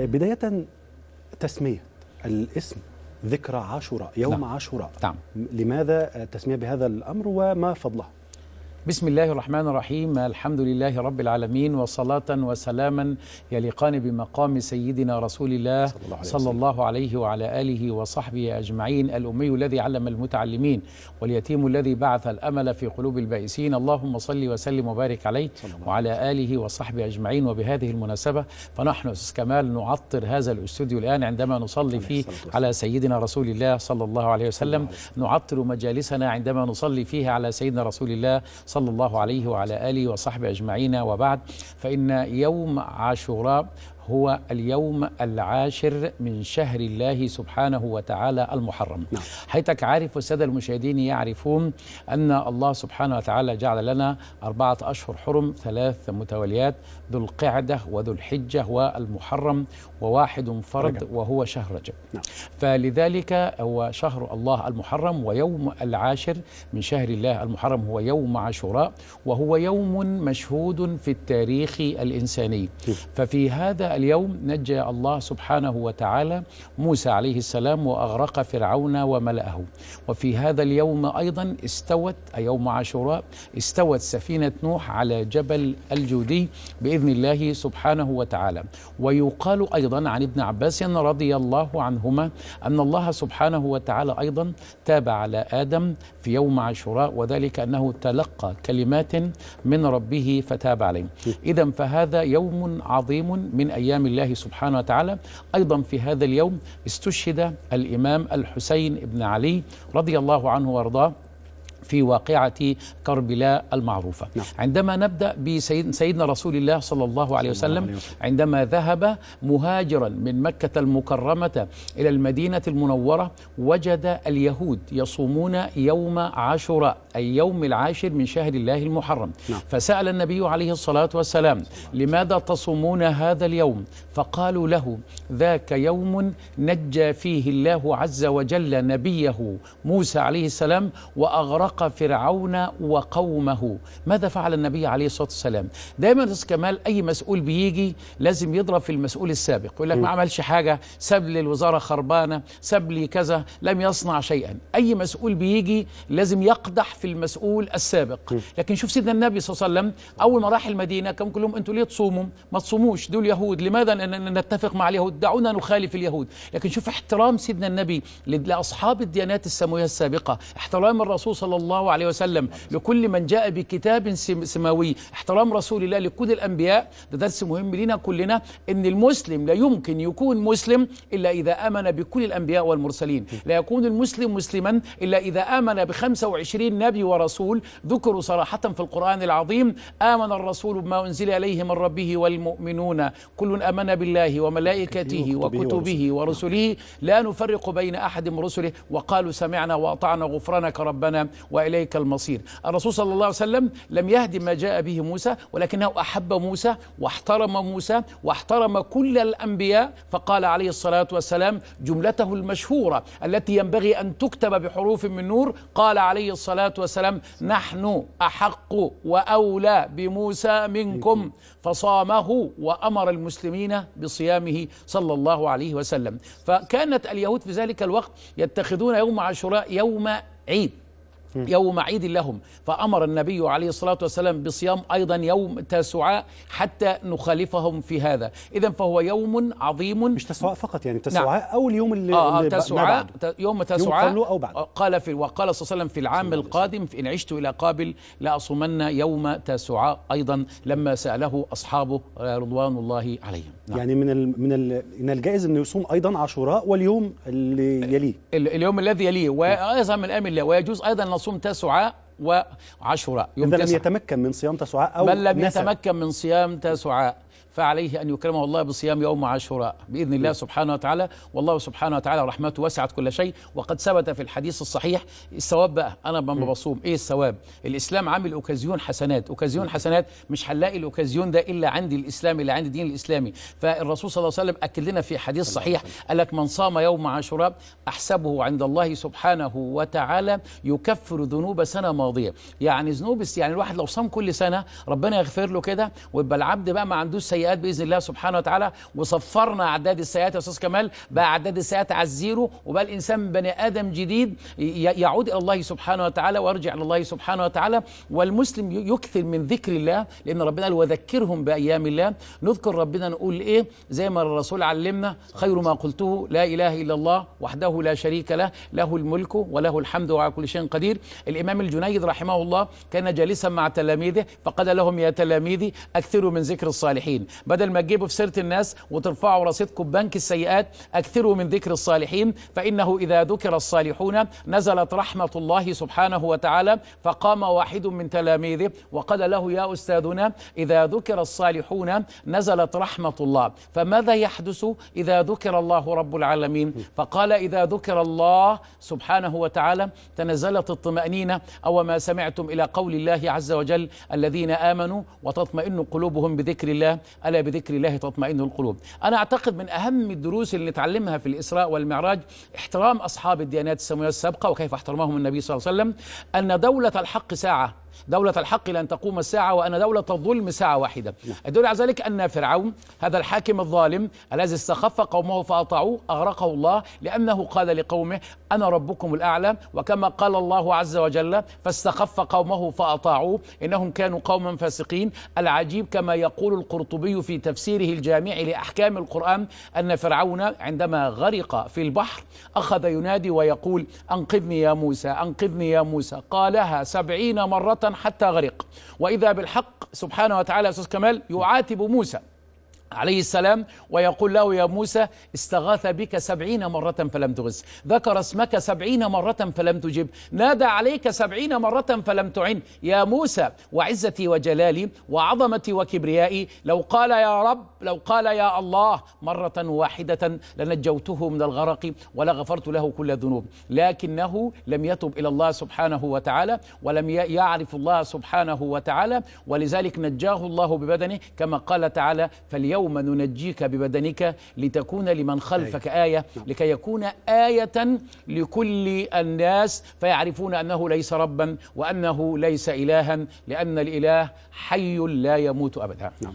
بداية تسمية الاسم ذكرى عاشوراء يوم نعم. عاشوراء نعم. لماذا تسمية بهذا الأمر وما فضله بسم الله الرحمن الرحيم الحمد لله رب العالمين وصلاة وسلاما يليقان بمقام سيدنا رسول الله صلى الله عليه, صلى الله عليه وعلى آله وصحبه أجمعين الأمي الذي علم المتعلمين واليتيم الذي بعث الأمل في قلوب البائسين اللهم صل وسلم وبارك عليه وعلى آله وصحبه أجمعين وبهذه المناسبة فنحن كمال نعطر هذا الاستوديو الآن عندما نصلي فيه على سيدنا رسول الله صلى الله عليه وسلم نعطر مجالسنا عندما نصلي فيها على سيدنا رسول الله صلى الله عليه وعلى آله وصحبه أجمعين وبعد فإن يوم عاشوراء هو اليوم العاشر من شهر الله سبحانه وتعالى المحرم نعم. حيثك عارف والسادة المشاهدين يعرفون أن الله سبحانه وتعالى جعل لنا أربعة أشهر حرم ثلاث متواليات ذو القعدة وذو الحجة والمحرم وواحد فرد وهو شهر رجب نعم. فلذلك هو شهر الله المحرم ويوم العاشر من شهر الله المحرم هو يوم عاشوراء وهو يوم مشهود في التاريخ الإنساني نعم. ففي هذا اليوم نجى الله سبحانه وتعالى موسى عليه السلام واغرق فرعون وملأه وفي هذا اليوم ايضا استوت يوم عاشوراء استوت سفينه نوح على جبل الجودي باذن الله سبحانه وتعالى ويقال ايضا عن ابن عباس رضي الله عنهما ان الله سبحانه وتعالى ايضا تاب على ادم في يوم عاشوراء وذلك انه تلقى كلمات من ربه فتاب عليه اذا فهذا يوم عظيم من أيام أيام الله سبحانه وتعالى أيضا في هذا اليوم استشهد الإمام الحسين بن علي رضي الله عنه وارضاه في واقعة كربلاء المعروفة نعم. عندما نبدأ بسيدنا رسول الله صلى الله عليه وسلم عندما ذهب مهاجرا من مكة المكرمة إلى المدينة المنورة وجد اليهود يصومون يوم عاشوراء أي يوم العاشر من شهر الله المحرم نعم. فسأل النبي عليه الصلاة والسلام لماذا تصومون هذا اليوم فقالوا له ذاك يوم نجى فيه الله عز وجل نبيه موسى عليه السلام وأغرق أغرق فرعون وقومه ماذا فعل النبي عليه الصلاة والسلام دايما أستاذ كمال أي مسؤول بيجي لازم يضرب في المسؤول السابق يقول لك ما عملش حاجة ساب لي الوزارة خربانة ساب لي كذا لم يصنع شيئا أي مسؤول بيجي لازم يقدح في المسؤول السابق لكن شوف سيدنا النبي صلى الله عليه وسلم أول ما راح المدينة كان كلهم أنتوا ليه تصوموا ما تصوموش دول يهود لماذا نتفق مع اليهود دعونا نخالف اليهود لكن شوف احترام سيدنا النبي لأصحاب الديانات السماوية السابقة احترام الرسول صلى الله الله عليه وسلم لكل من جاء بكتاب سماوي احترام رسول الله لكل الأنبياء ده درس مهم لنا كلنا أن المسلم لا يمكن يكون مسلم إلا إذا آمن بكل الأنبياء والمرسلين لا يكون المسلم مسلما إلا إذا آمن ب 25 نبي ورسول ذكروا صراحة في القرآن العظيم آمن الرسول بما أنزل إليه من ربه والمؤمنون كل آمن بالله وملائكته وكتبه ورسله لا نفرق بين أحد من رسله وقالوا سمعنا وأطعنا غفرانك ربنا واليك المصير الرسول صلى الله عليه وسلم لم يهدم ما جاء به موسى ولكنه احب موسى واحترم موسى واحترم كل الانبياء فقال عليه الصلاه والسلام جملته المشهوره التي ينبغي ان تكتب بحروف من نور قال عليه الصلاه والسلام نحن احق واولى بموسى منكم فصامه وامر المسلمين بصيامه صلى الله عليه وسلم فكانت اليهود في ذلك الوقت يتخذون يوم عاشوراء يوم عيد يوم عيد لهم فأمر النبي عليه الصلاة والسلام بصيام أيضا يوم تاسعاء حتى نخالفهم في هذا إذا فهو يوم عظيم مش تسعاء نعم. فقط يعني تسعاء نعم. أو اليوم اللي, آه اللي آه، تسعاء يوم تسعاء يوم أو بعد آه، قال في وقال صلى الله عليه وسلم في العام القادم إن عشت إلى قابل لأصومن يوم تاسعاء أيضا لما سأله أصحابه رضوان الله عليهم نعم. يعني من الـ من الـ من الجائز أن يصوم أيضا عاشوراء واليوم اللي يليه اليوم الذي يليه وأيضا من الله ويجوز أيضا صمت سعاء وعاشوراء يوم من لم يتمكن من صيام تسعاء أو من لم يتمكن من صيام تسعاء فعليه أن يكرمه الله بصيام يوم عاشوراء بإذن الله سبحانه وتعالى والله سبحانه وتعالى رحمته وسعت كل شيء وقد ثبت في الحديث الصحيح الثواب بقى أنا لما بصوم إيه الثواب الإسلام عامل أوكازيون حسنات أوكازيون حسنات مش هنلاقي الأوكازيون ده إلا عند الإسلام اللي عند الدين الإسلامي فالرسول صلى الله عليه وسلم أكد لنا في حديث صحيح قال لك من صام يوم عاشوراء أحسبه عند الله سبحانه وتعالى يكفر ذنوب سنة الماضيه يعني ذنوب يعني الواحد لو صام كل سنه ربنا يغفر له كده ويبقى العبد بقى ما عندوش سيئات باذن الله سبحانه وتعالى وصفرنا اعداد السيئات يا استاذ كمال بقى اعداد السيئات على الزيرو وبقى الانسان بني ادم جديد يعود الى الله سبحانه وتعالى ويرجع الى الله سبحانه وتعالى والمسلم يكثر من ذكر الله لان ربنا قال وذكرهم بايام الله نذكر ربنا نقول ايه زي ما الرسول علمنا خير ما قلته لا اله الا الله وحده لا شريك له له الملك وله الحمد وعلى كل شيء قدير الامام الجنيد المؤيد رحمه الله كان جالسا مع تلاميذه فقال لهم يا تلاميذي اكثروا من ذكر الصالحين بدل ما تجيبوا في سيره الناس وترفعوا رصيدكم بنك السيئات اكثروا من ذكر الصالحين فانه اذا ذكر الصالحون نزلت رحمه الله سبحانه وتعالى فقام واحد من تلاميذه وقال له يا استاذنا اذا ذكر الصالحون نزلت رحمه الله فماذا يحدث اذا ذكر الله رب العالمين فقال اذا ذكر الله سبحانه وتعالى تنزلت الطمانينه او وما سمعتم إلى قول الله عز وجل الذين آمنوا وتطمئن قلوبهم بذكر الله ألا بذكر الله تطمئن القلوب أنا أعتقد من أهم الدروس اللي نتعلمها في الإسراء والمعراج احترام أصحاب الديانات السماوية السابقة وكيف احترمهم النبي صلى الله عليه وسلم أن دولة الحق ساعة دولة الحق لن تقوم الساعة وأن دولة الظلم ساعة واحدة الدليل على ذلك أن فرعون هذا الحاكم الظالم الذي استخف قومه فأطاعوه أغرقه الله لأنه قال لقومه أنا ربكم الأعلى وكما قال الله عز وجل فاستخف قومه فأطاعوه إنهم كانوا قوما فاسقين العجيب كما يقول القرطبي في تفسيره الجامع لأحكام القرآن أن فرعون عندما غرق في البحر أخذ ينادي ويقول أنقذني يا موسى أنقذني يا موسى قالها سبعين مرة حتى غرق وإذا بالحق سبحانه وتعالى أستاذ كمال يعاتب موسى عليه السلام ويقول له يا موسى استغاث بك سبعين مرة فلم تغث ذكر اسمك سبعين مرة فلم تجب نادى عليك سبعين مرة فلم تعن يا موسى وعزتي وجلالي وعظمتي وكبريائي لو قال يا رب لو قال يا الله مرة واحدة لنجوته من الغرق ولغفرت له كل ذنوب لكنه لم يتب إلى الله سبحانه وتعالى ولم يعرف الله سبحانه وتعالى ولذلك نجاه الله ببدنه كما قال تعالى فلي اليوم ننجيك ببدنك لتكون لمن خلفك آية لكي يكون آية لكل الناس فيعرفون أنه ليس ربا وأنه ليس إلها لأن الإله حي لا يموت أبدا نعم.